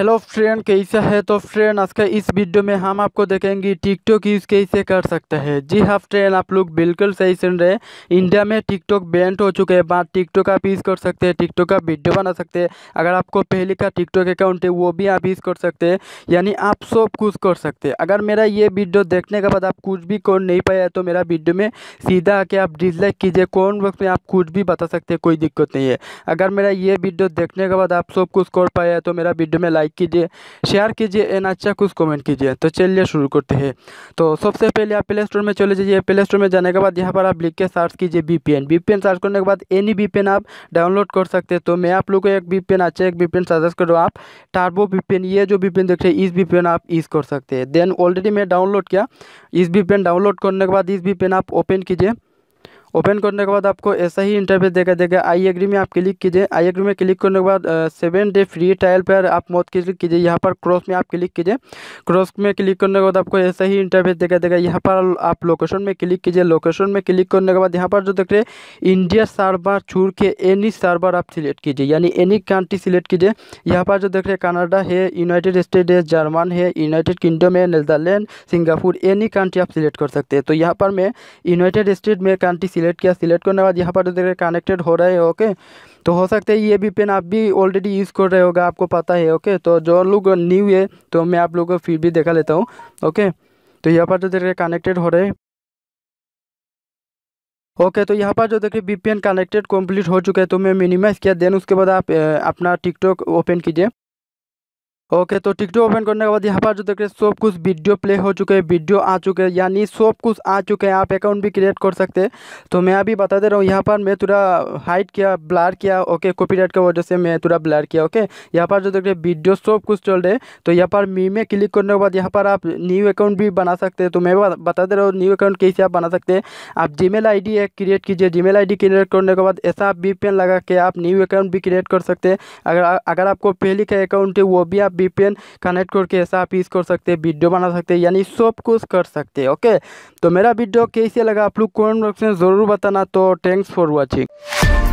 hello friend कैसा है तो फ्रेंड आज का इस वीडियो में हम आपको देखेंगे टिकटॉक यूज़ कैसे कर सकते हैं जी हाँ फ्रेंड आप लोग बिल्कुल सही सुन रहे हैं इंडिया में टिकटॉक बैंड हो चुके हैं बात टिकटॉक आप यूज़ कर सकते हैं टिकटॉक का वीडियो बना सकते हैं अगर आपको पहले का टिकटॉक अकाउंट है वो भी आप यूज़ कर सकते हैं यानी आप सब कुछ कर सकते हैं अगर मेरा ये वीडियो देखने के बाद आप कुछ भी कर नहीं पाया तो मेरा वीडियो में सीधा आके आप डिसलाइक कीजिए कौन वक्त में आप कुछ भी बता सकते हैं कोई दिक्कत नहीं है अगर मेरा ये वीडियो देखने के बाद आप सब कुछ कर पाया तो मेरा वीडियो में लाइक लाइक कीजिए शेयर कीजिए एंड अच्छा कुछ कमेंट कीजिए तो चलिए शुरू करते हैं तो सबसे पहले आप प्ले स्टोर में चले जाइए प्ले स्टोर में जाने के बाद यहाँ पर आप लिख के सर्च कीजिए बी पी सर्च करने के बाद एनी बी आप डाउनलोड कर सकते हैं तो मैं आप लोग को एक बी अच्छा एक बी सजेस्ट कर रहा आप टार्बो बी ये जो बी देख रहे हैं इस बी आप यूज़ कर सकते हैं देन ऑलरेडी मैं डाउनलोड किया इस बी डाउनलोड करने के बाद इस बी आप ओपन कीजिए ओपन करने के बाद आपको ऐसा ही इंटरव्यू देखा देगा आई एग्री में आप क्लिक कीजिए आई एग्री में क्लिक करने के बाद सेवन डे फ्री ट्रायल पर आप मौत क्लिक कीजिए यहाँ पर क्रॉस में आप क्लिक कीजिए क्रॉस में क्लिक करने के बाद आपको ऐसा ही इंटरव्यू देखा देगा यहाँ पर आप लोकेशन में क्लिक कीजिए लोकेशन में क्लिक करने के बाद यहाँ पर जो देख रहे इंडिया सर्वर छोड़ के एनी सर्वर आप सिलेक्ट कीजिए यानी एनी कंट्री सिलेक्ट कीजिए यहाँ पर जो देख रहे कनाडा है यूनाइटेड स्टेट है जर्मन है यूनाइटेड किंगडम है नीदरलैंड सिंगापुर एनी कंट्री आप सिलेक्ट कर सकते हैं तो यहाँ पर मैं यूनाइटेड स्टेट में कंट्री सिलेक्ट किया सिलेक्ट करने के बाद यहाँ पर जो तो देखिए कनेक्टेड हो रहे हैं ओके तो हो सकता है ये भी पेन आप भी ऑलरेडी यूज़ कर रहे होगा आपको पता है ओके तो जो लोग न्यू है तो मैं आप लोगों को फिर भी देखा लेता हूँ ओके तो, तो, तो यहाँ पर जो देखिए कनेक्टेड हो रहे हैं ओके तो यहाँ पर जो देखिए वीपीएन कनेक्टेड कंप्लीट हो चुका है तो मैं मिनिमाइज़ किया देन उसके बाद आप अपना टिकटॉक ओपन कीजिए ओके तो टिकटॉक ओपन करने के बाद यहाँ पर जो देख रहे हैं सब कुछ वीडियो प्ले हो चुके हैं वीडियो आ चुके हैं यानी सब कुछ आ चुके हैं आप अकाउंट भी क्रिएट कर सकते हैं तो मैं अभी बता दे रहा हूँ यहाँ पर मैं थोड़ा हाइट किया ब्लर किया ओके कॉपीराइट की वजह से मैं थोड़ा ब्लर किया ओके यहाँ पर जो देख रहे वीडियो सब कुछ चल रहे तो यहाँ पर मी में क्लिक करने के बाद यहाँ पर आप न्यू अकाउंट भी बना सकते हैं तो मैं बता दे रहा हूँ न्यू अकाउंट कैसे आप बना सकते हैं आप जी मेल एक क्रिएट कीजिए जी मेल क्रिएट करने के बाद ऐसा आप बी लगा के आप न्यू अकाउंट भी क्रिएट कर सकते हैं अगर अगर आपको पहले का अकाउंट है वो भी आप वी कनेक्ट करके ऐसा आप यूज़ कर सकते हैं वीडियो बना सकते हैं यानी सब कुछ कर सकते हैं ओके तो मेरा वीडियो कैसे लगा आप लोग कमेंट बॉक्स में ज़रूर बताना तो थैंक्स फॉर वॉचिंग